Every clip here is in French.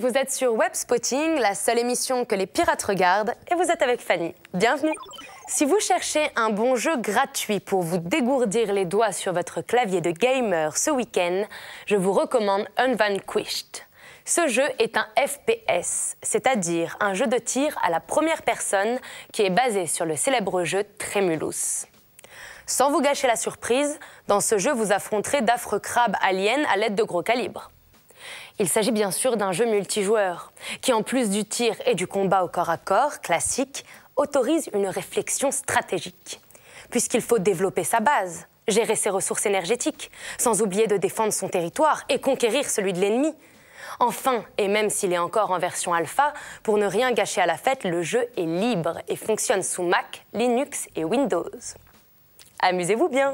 vous êtes sur Web Spotting, la seule émission que les pirates regardent, et vous êtes avec Fanny. Bienvenue Si vous cherchez un bon jeu gratuit pour vous dégourdir les doigts sur votre clavier de gamer ce week-end, je vous recommande Unvanquished. Ce jeu est un FPS, c'est-à-dire un jeu de tir à la première personne qui est basé sur le célèbre jeu Tremulous. Sans vous gâcher la surprise, dans ce jeu vous affronterez d'affreux crabes aliens à l'aide de gros calibres. Il s'agit bien sûr d'un jeu multijoueur, qui en plus du tir et du combat au corps à corps classique, autorise une réflexion stratégique, puisqu'il faut développer sa base, gérer ses ressources énergétiques, sans oublier de défendre son territoire et conquérir celui de l'ennemi. Enfin, et même s'il est encore en version alpha, pour ne rien gâcher à la fête, le jeu est libre et fonctionne sous Mac, Linux et Windows. Amusez-vous bien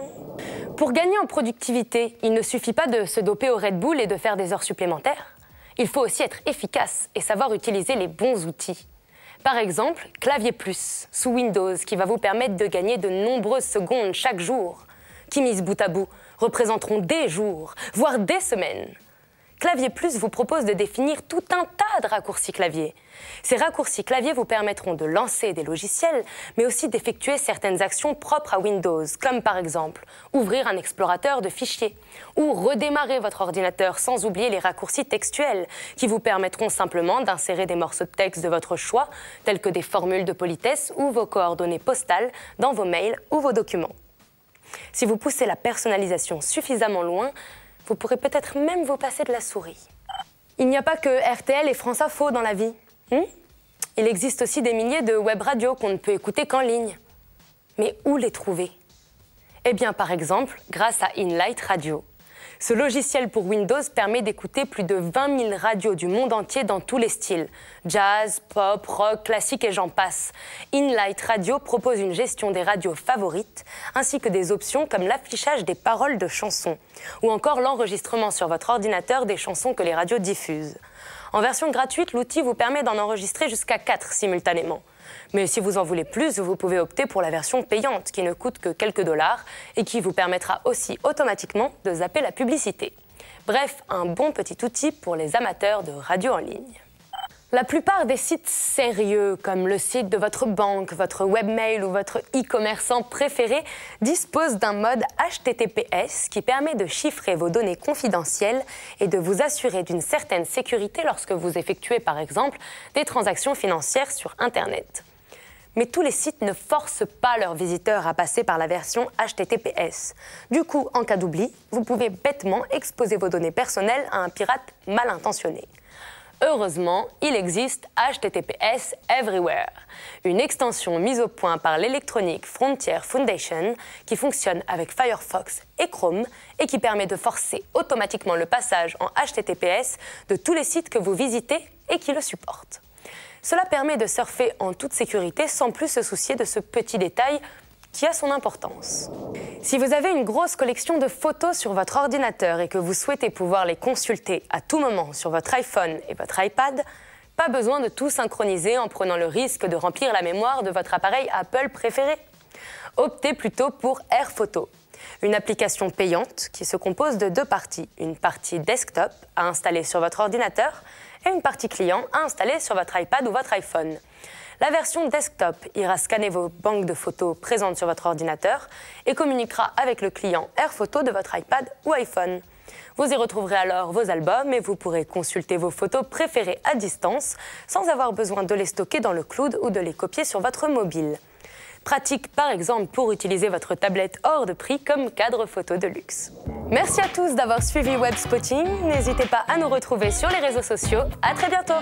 Pour gagner en productivité, il ne suffit pas de se doper au Red Bull et de faire des heures supplémentaires. Il faut aussi être efficace et savoir utiliser les bons outils. Par exemple, Clavier Plus, sous Windows, qui va vous permettre de gagner de nombreuses secondes chaque jour, qui, mises bout à bout, représenteront des jours, voire des semaines. Clavier Plus vous propose de définir tout un tas de raccourcis clavier. Ces raccourcis clavier vous permettront de lancer des logiciels, mais aussi d'effectuer certaines actions propres à Windows, comme par exemple ouvrir un explorateur de fichiers ou redémarrer votre ordinateur sans oublier les raccourcis textuels qui vous permettront simplement d'insérer des morceaux de texte de votre choix, tels que des formules de politesse ou vos coordonnées postales dans vos mails ou vos documents. Si vous poussez la personnalisation suffisamment loin, vous pourrez peut-être même vous passer de la souris. Il n'y a pas que RTL et France Info dans la vie. Hmm? Il existe aussi des milliers de web radios qu'on ne peut écouter qu'en ligne. Mais où les trouver Eh bien, par exemple, grâce à Inlight Radio. Ce logiciel pour Windows permet d'écouter plus de 20 000 radios du monde entier dans tous les styles. Jazz, pop, rock, classique et j'en passe. Inlight Radio propose une gestion des radios favorites, ainsi que des options comme l'affichage des paroles de chansons, ou encore l'enregistrement sur votre ordinateur des chansons que les radios diffusent. En version gratuite, l'outil vous permet d'en enregistrer jusqu'à 4 simultanément. Mais si vous en voulez plus, vous pouvez opter pour la version payante qui ne coûte que quelques dollars et qui vous permettra aussi automatiquement de zapper la publicité. Bref, un bon petit outil pour les amateurs de radio en ligne. La plupart des sites sérieux, comme le site de votre banque, votre webmail ou votre e-commerçant préféré, disposent d'un mode HTTPS qui permet de chiffrer vos données confidentielles et de vous assurer d'une certaine sécurité lorsque vous effectuez par exemple des transactions financières sur Internet. Mais tous les sites ne forcent pas leurs visiteurs à passer par la version HTTPS. Du coup, en cas d'oubli, vous pouvez bêtement exposer vos données personnelles à un pirate mal intentionné. Heureusement, il existe HTTPS Everywhere, une extension mise au point par l'électronique Frontier Foundation qui fonctionne avec Firefox et Chrome et qui permet de forcer automatiquement le passage en HTTPS de tous les sites que vous visitez et qui le supportent. Cela permet de surfer en toute sécurité sans plus se soucier de ce petit détail qui a son importance. Si vous avez une grosse collection de photos sur votre ordinateur et que vous souhaitez pouvoir les consulter à tout moment sur votre iPhone et votre iPad, pas besoin de tout synchroniser en prenant le risque de remplir la mémoire de votre appareil Apple préféré. Optez plutôt pour Airphoto, une application payante qui se compose de deux parties, une partie desktop à installer sur votre ordinateur et une partie client à installer sur votre iPad ou votre iPhone. La version desktop ira scanner vos banques de photos présentes sur votre ordinateur et communiquera avec le client AirPhoto de votre iPad ou iPhone. Vous y retrouverez alors vos albums et vous pourrez consulter vos photos préférées à distance sans avoir besoin de les stocker dans le cloud ou de les copier sur votre mobile. Pratique par exemple pour utiliser votre tablette hors de prix comme cadre photo de luxe. Merci à tous d'avoir suivi Web Spotting. N'hésitez pas à nous retrouver sur les réseaux sociaux. À très bientôt.